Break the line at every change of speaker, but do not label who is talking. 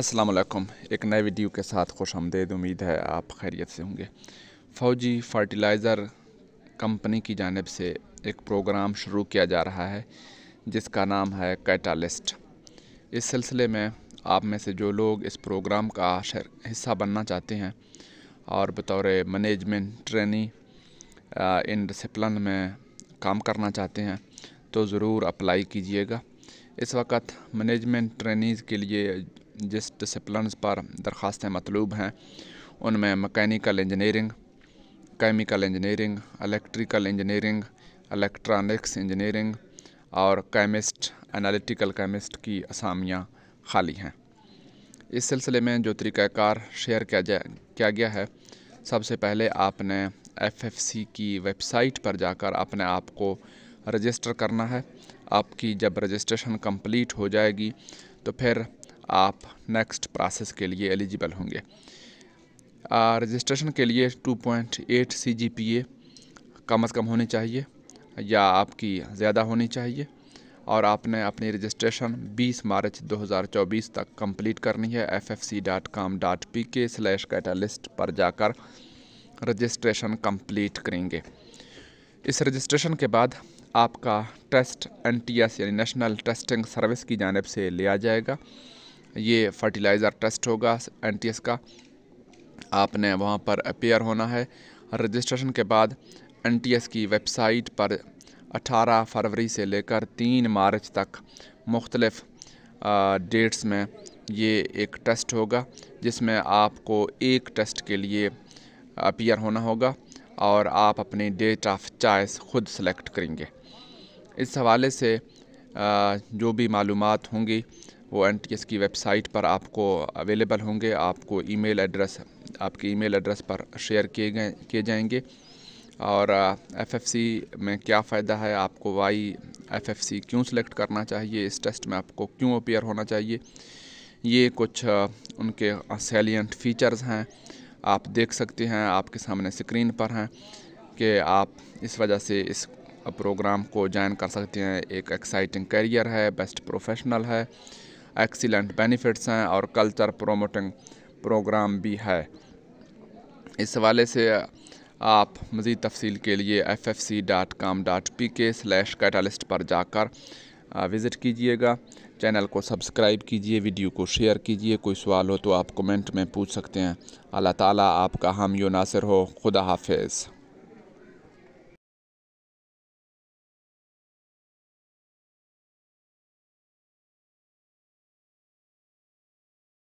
अस्सलाम वालेकुम एक नए वीडियो के साथ खुश आमदेद उम्मीद है आप खैरियत से होंगे फ़ौजी फ़र्टिलाइज़र कंपनी की जानब से एक प्रोग्राम शुरू किया जा रहा है जिसका नाम है कैटालिस्ट इस सिलसिले में आप में से जो लोग इस प्रोग्राम का हिस्सा बनना चाहते हैं और बतौर मैनेजमेंट ट्रेनी इन डिसप्लन में काम करना चाहते हैं तो ज़रूर अप्लाई कीजिएगा इस वक्त मैनेजमेंट ट्रेनिज़ के लिए जिस डिसप्लिनस पर दरख्वास्तें मतलूब हैं उनमें mechanical engineering chemical engineering electrical engineering electronics engineering और केमिस्ट एनालिटिकल केमिस्ट की असामियाँ खाली हैं इस सिलसिले में जो तरीक़ाकार शेयर किया जा किया गया है सबसे पहले आपने एफएफसी की वेबसाइट पर जाकर अपने आप को रजिस्टर करना है आपकी जब रजिस्ट्रेशन कंप्लीट हो जाएगी तो फिर आप नेक्स्ट प्रोसेस के लिए एलिजिबल होंगे रजिस्ट्रेशन के लिए 2.8 पॉइंट सीजीपीए कम से कम होनी चाहिए या आपकी ज़्यादा होनी चाहिए और आपने अपनी रजिस्ट्रेशन 20 मार्च 2024 तक कंप्लीट करनी है F F C dot com dot P K slash catalyst पर जाकर रजिस्ट्रेशन कंप्लीट करेंगे इस रजिस्ट्रेशन के बाद आपका टेस्ट एन टी एस यानी नेशनल टेस्टिंग सर्विस की जानब से लिया जाएगा ये फर्टिलाइज़र टेस्ट होगा एन का आपने वहाँ पर अपेयर होना है रजिस्ट्रेशन के बाद एन की वेबसाइट पर 18 फरवरी से लेकर 3 मार्च तक मुख्तलफ़ डेट्स में ये एक टेस्ट होगा जिसमें आपको एक टेस्ट के लिए अपियर होना होगा और आप अपनी डेट ऑफ चॉइस ख़ुद सेलेक्ट करेंगे इस हवाले से जो भी मालूम होंगी वो एन टी एस की वेबसाइट पर आपको अवेलेबल होंगे आपको ईमेल एड्रेस आपके ईमेल एड्रेस पर शेयर किए गए किए जाएंगे और एफ एफ सी में क्या फ़ायदा है आपको वाई एफ एफ सी क्यों सिलेक्ट करना चाहिए इस टेस्ट में आपको क्यों अपेयर होना चाहिए ये कुछ उनके सैलियंट फीचर्स हैं आप देख सकते हैं आपके सामने स्क्रीन पर हैं कि आप इस वजह से इस प्रोग्राम को ज्वाइन कर सकते हैं एक एक्साइटिंग करियर है बेस्ट प्रोफेशनल है एक्सीलेंट बेनिफिट्स हैं और कल्चर प्रोमोटिंग प्रोग्राम भी है इस हवाले से आप मज़ीद तफसील के लिए F F C dot com dot P K slash catalyst पर जाकर विज़िट कीजिएगा चैनल को सब्सक्राइब कीजिए वीडियो को शेयर कीजिए कोई सवाल हो तो आप कमेंट में पूछ सकते हैं अल्लाह ताला आपका हम यो नासिर हो खुदा हाफिज़